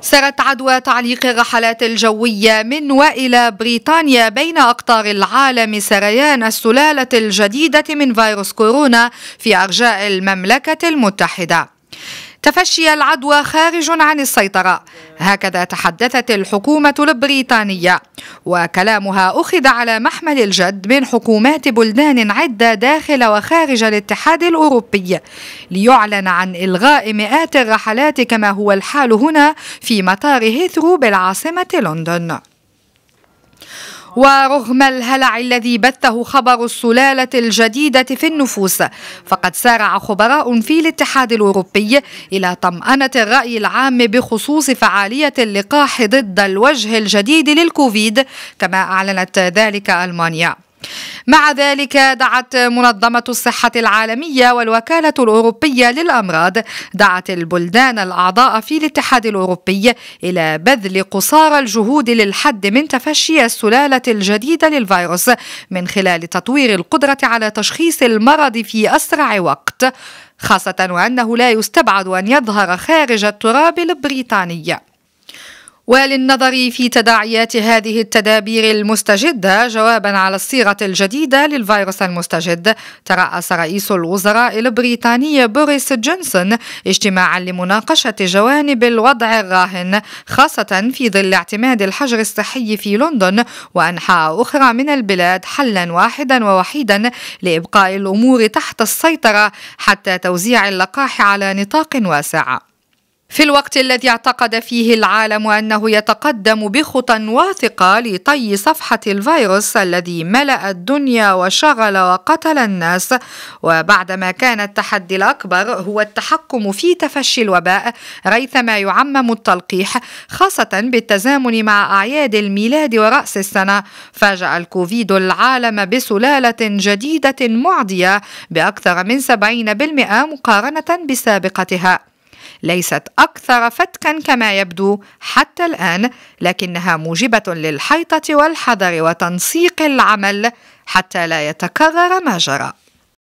سرت عدوى تعليق الرحلات الجوية من وإلى بريطانيا بين أقطار العالم سريان السلالة الجديدة من فيروس كورونا في أرجاء المملكة المتحدة تفشي العدوى خارج عن السيطرة هكذا تحدثت الحكومة البريطانية وكلامها أخذ على محمل الجد من حكومات بلدان عدة داخل وخارج الاتحاد الأوروبي ليعلن عن إلغاء مئات الرحلات كما هو الحال هنا في مطار هيثرو بالعاصمة لندن ورغم الهلع الذي بثه خبر السلالة الجديدة في النفوس فقد سارع خبراء في الاتحاد الأوروبي إلى طمأنة الرأي العام بخصوص فعالية اللقاح ضد الوجه الجديد للكوفيد كما أعلنت ذلك ألمانيا مع ذلك دعت منظمة الصحة العالمية والوكالة الأوروبية للأمراض دعت البلدان الأعضاء في الاتحاد الأوروبي إلى بذل قصارى الجهود للحد من تفشي السلالة الجديدة للفيروس من خلال تطوير القدرة على تشخيص المرض في أسرع وقت خاصة وأنه لا يستبعد أن يظهر خارج التراب البريطاني وللنظر في تداعيات هذه التدابير المستجدة جوابا على الصيغة الجديدة للفيروس المستجد ترأس رئيس الوزراء البريطاني بوريس جونسون اجتماعا لمناقشة جوانب الوضع الراهن خاصة في ظل اعتماد الحجر الصحي في لندن وأنحاء أخرى من البلاد حلا واحدا ووحيدا لإبقاء الأمور تحت السيطرة حتى توزيع اللقاح على نطاق واسع في الوقت الذي اعتقد فيه العالم انه يتقدم بخطى واثقه لطي صفحه الفيروس الذي ملا الدنيا وشغل وقتل الناس وبعدما كان التحدي الاكبر هو التحكم في تفشي الوباء ريثما يعمم التلقيح خاصه بالتزامن مع اعياد الميلاد وراس السنه فاجا الكوفيد العالم بسلاله جديده معديه باكثر من 70% مقارنه بسابقتها ليست أكثر فتكا كما يبدو حتى الآن لكنها موجبة للحيطة والحذر وتنسيق العمل حتى لا يتكرر ما جرى